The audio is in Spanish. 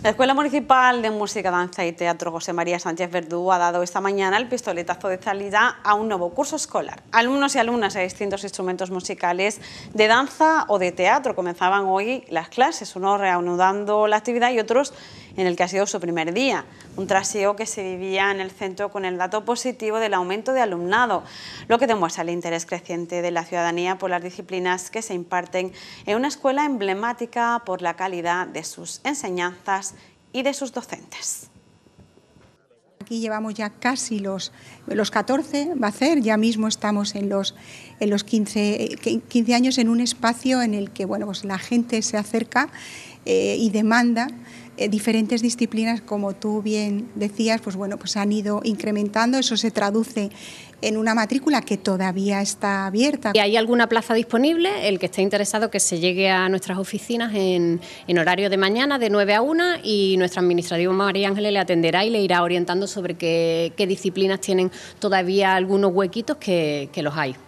La Escuela Municipal de Música, Danza y Teatro José María Sánchez Verdú ha dado esta mañana el pistoletazo de salida a un nuevo curso escolar. Alumnos y alumnas de distintos instrumentos musicales de danza o de teatro comenzaban hoy las clases, unos reanudando la actividad y otros en el que ha sido su primer día. Un trasiego que se vivía en el centro con el dato positivo del aumento de alumnado, lo que demuestra el interés creciente de la ciudadanía por las disciplinas que se imparten en una escuela emblemática por la calidad de sus enseñanzas y de sus docentes. Aquí llevamos ya casi los, los 14, va a ser, ya mismo estamos en los, en los 15, 15 años en un espacio en el que bueno, pues la gente se acerca eh, y demanda, eh, diferentes disciplinas, como tú bien decías, pues bueno, pues han ido incrementando. Eso se traduce en una matrícula que todavía está abierta. ¿Y hay alguna plaza disponible? El que esté interesado que se llegue a nuestras oficinas en, horario de mañana de 9 a 1 y nuestro administrativo María Ángeles le atenderá y le irá orientando sobre qué, disciplinas tienen todavía algunos huequitos que los hay.